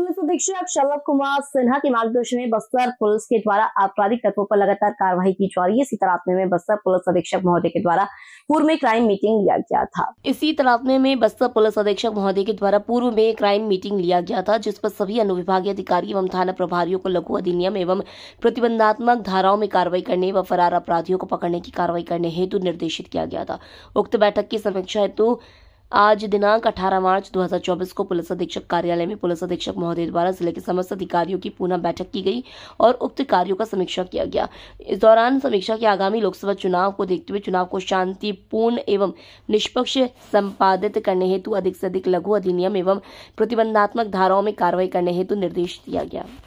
police अधीक्षक शलभ कुमार सिन्हा के मार्गदर्शन में बस्तर पुलिस के द्वारा आपराधिक तत्वों पर लगातार कार्रवाई की जा रही है इसी तरापने में बस्तर पुलिस अधीक्षक महोदय के द्वारा पूर्व में क्राइम मीटिंग लिया गया था इसी तरापने में बस्तर पुलिस अधीक्षक महोदय के द्वारा पूर्व में क्राइम मीटिंग लिया गया था जिस पर सभी अनुविभागीय अधिकारी एवं थाना प्रभारियों को लघु अधिनियम एवं प्रतिबंधात्मक धाराओं में कार्रवाई करने व फरार अपराधियों को पकड़ने की कार्रवाई करने हेतु निर्देशित किया गया था उक्त बैठक की समीक्षा हेतु आज दिनांक 18 मार्च 2024 को पुलिस अधीक्षक कार्यालय में पुलिस अधीक्षक महोदय द्वारा जिले के समस्त अधिकारियों की पुनः बैठक की गई और उक्त कार्यों का समीक्षा किया गया इस दौरान समीक्षा के आगामी लोकसभा चुनाव को देखते हुए चुनाव को शांतिपूर्ण एवं निष्पक्ष संपादित करने हेतु अधिक से अधिक लघु अधिनियम एवं प्रतिबंधात्मक धाराओं में कार्रवाई करने हेतु निर्देश दिया गया